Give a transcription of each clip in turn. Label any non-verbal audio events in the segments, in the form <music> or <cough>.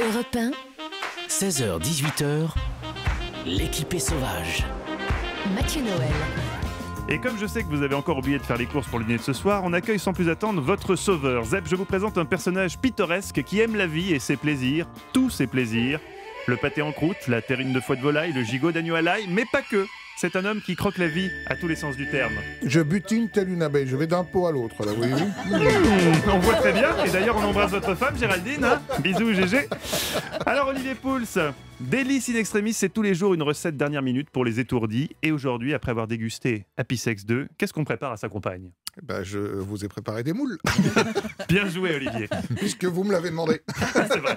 Europe 16h, 18h, sauvage. Mathieu Noël. Et comme je sais que vous avez encore oublié de faire les courses pour le dîner de ce soir, on accueille sans plus attendre votre sauveur. Zeb, je vous présente un personnage pittoresque qui aime la vie et ses plaisirs, tous ses plaisirs. Le pâté en croûte, la terrine de foie de volaille, le gigot d'agneau à l'ail, mais pas que. C'est un homme qui croque la vie à tous les sens du terme. Je butine telle une abeille, je vais d'un pot à l'autre, là, vous mmh, on voit très bien, et d'ailleurs on embrasse votre femme, Géraldine. Hein. Bisous, GG. Alors, Olivier Pouls, Délice in extremis, c'est tous les jours une recette dernière minute pour les étourdis. Et aujourd'hui, après avoir dégusté Happy Sex 2, qu'est-ce qu'on prépare à sa compagne eh ben, Je vous ai préparé des moules. Bien joué, Olivier. Puisque vous me l'avez demandé. c'est vrai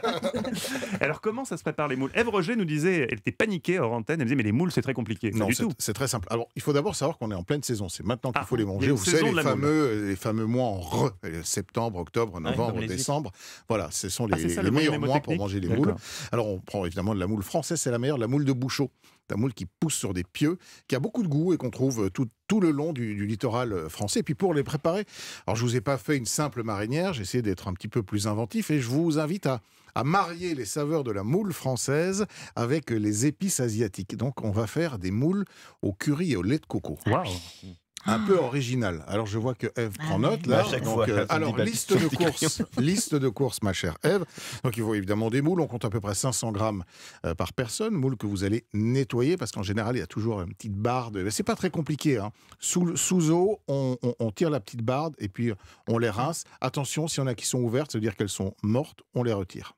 comment ça se prépare les moules Eve Roger nous disait, elle était paniquée en antenne, elle disait, mais les moules, c'est très compliqué. Non, c'est très simple. Alors, il faut d'abord savoir qu'on est en pleine saison. C'est maintenant qu'il ah, faut les manger. Vous savez, les fameux, les fameux mois en re, euh, septembre, octobre, novembre, décembre. Voilà, ce sont ah, les, les meilleurs mois pour manger les moules. Alors, on prend évidemment de la moule française, c'est la meilleure, la moule de bouchot un moule qui pousse sur des pieux, qui a beaucoup de goût et qu'on trouve euh, tout, le long du, littoral euh, français. Et puis pour les préparer, alors je vous ai pas fait une simple marinière, j'ai essayé d'être un petit peu plus inventif et je vous invite à, marier les saveurs de la moule française avec les épices asiatiques. Donc on va faire des moules au curry et au lait de coco un peu original. Alors je vois que Eve ah prend note bah, là. Euh, <laughs> alors liste de <laughs> courses, <laughs> liste de courses, ma chère Eve. Donc il faut évidemment des moules. On compte à peu près 500 grammes euh, par personne. Moules que vous allez nettoyer parce qu'en général il y a toujours une petite barde. C'est pas très compliqué. Hein. Sous, eau, on, tire la petite barde et puis on les rince. Attention, si en a qui sont ouvertes, ça veut dire qu'elles sont mortes. On les retire.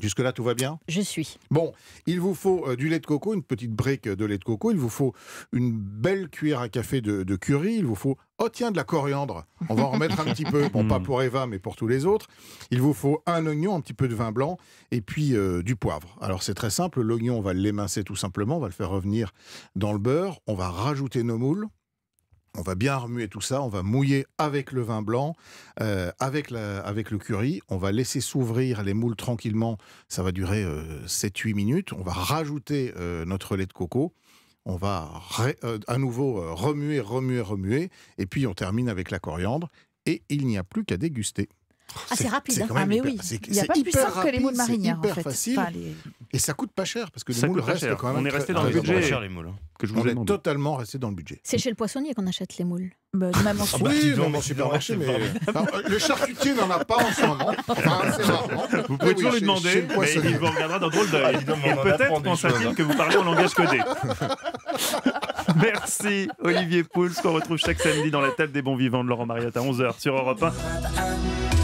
Jusque-là, tout va bien Je suis. Bon, il vous faut euh, du lait de coco, une petite brique de lait de coco, il vous faut une belle cuillère à café de, curry, il vous faut, oh tiens, de la coriandre, on va en remettre un petit peu, bon, <laughs> pas mm. pour Eva, mais pour tous les autres. Il vous faut un oignon, un petit peu de vin blanc, et puis euh, du poivre. Alors c'est très simple, l'oignon, on va l'émincer tout simplement, on va le faire revenir dans le beurre, on va rajouter nos moules, on va bien remuer tout ça, on va mouiller avec le vin blanc, euh, avec, le curry, on va laisser s'ouvrir les moules tranquillement, ça va durer 7-8 euh, minutes, on va rajouter euh, notre lait de coco, on va à nouveau remuer, remuer, remuer, et puis on termine avec la coriandre, et il n'y a plus qu'à déguster. Ah, c'est rapide, hein. ah, mais oui. Il plus que les moules marinières. C'est hyper facile. Et ça coûte pas cher parce que les moules restent quand même. On est resté dans le budget. Cher, les moules. Hein que je vous on est totalement resté dans le budget. C'est chez le poissonnier qu'on achète les moules. Bah, même en ah bah, oui, supermarché, mais <laughs> le charcutier n'en a pas en ce moment. <laughs> Vous pouvez ah toujours lui demander, mais il vous regardera d'un drôle d'œil. Ah, il Et peut-être qu'on pensera t que vous parlez en langage codé. <laughs> Merci Olivier Pouls, qu'on retrouve chaque samedi dans la table des bons vivants de Laurent Mariotte à 11h sur Europe 1.